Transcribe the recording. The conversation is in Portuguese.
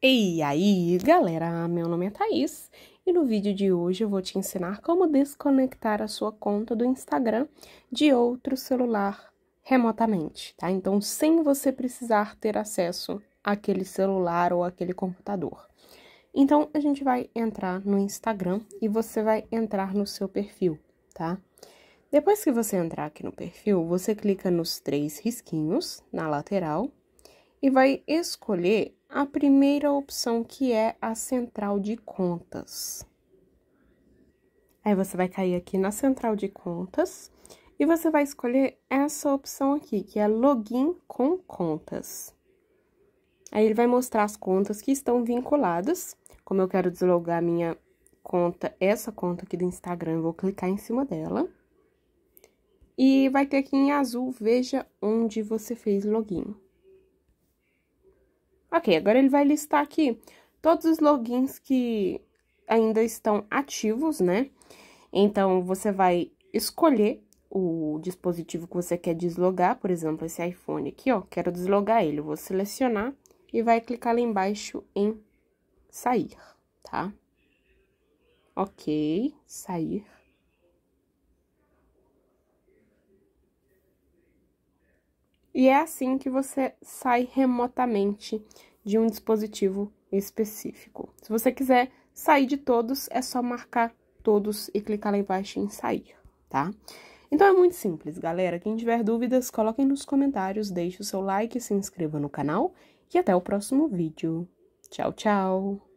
E aí, galera, meu nome é Thaís e no vídeo de hoje eu vou te ensinar como desconectar a sua conta do Instagram de outro celular remotamente, tá? Então, sem você precisar ter acesso àquele celular ou àquele computador. Então, a gente vai entrar no Instagram e você vai entrar no seu perfil, tá? Depois que você entrar aqui no perfil, você clica nos três risquinhos na lateral e vai escolher a primeira opção que é a central de contas. Aí você vai cair aqui na central de contas e você vai escolher essa opção aqui, que é login com contas. Aí ele vai mostrar as contas que estão vinculadas. Como eu quero deslogar minha conta, essa conta aqui do Instagram, eu vou clicar em cima dela. E vai ter aqui em azul, veja onde você fez login. Ok, agora ele vai listar aqui todos os logins que ainda estão ativos, né? Então, você vai escolher o dispositivo que você quer deslogar, por exemplo, esse iPhone aqui, ó, quero deslogar ele, vou selecionar e vai clicar lá embaixo em sair, tá? Ok, sair. e é assim que você sai remotamente de um dispositivo específico. Se você quiser sair de todos, é só marcar todos e clicar lá embaixo em sair, tá? Então é muito simples, galera. Quem tiver dúvidas, coloquem nos comentários, deixe o seu like, se inscreva no canal e até o próximo vídeo. Tchau, tchau!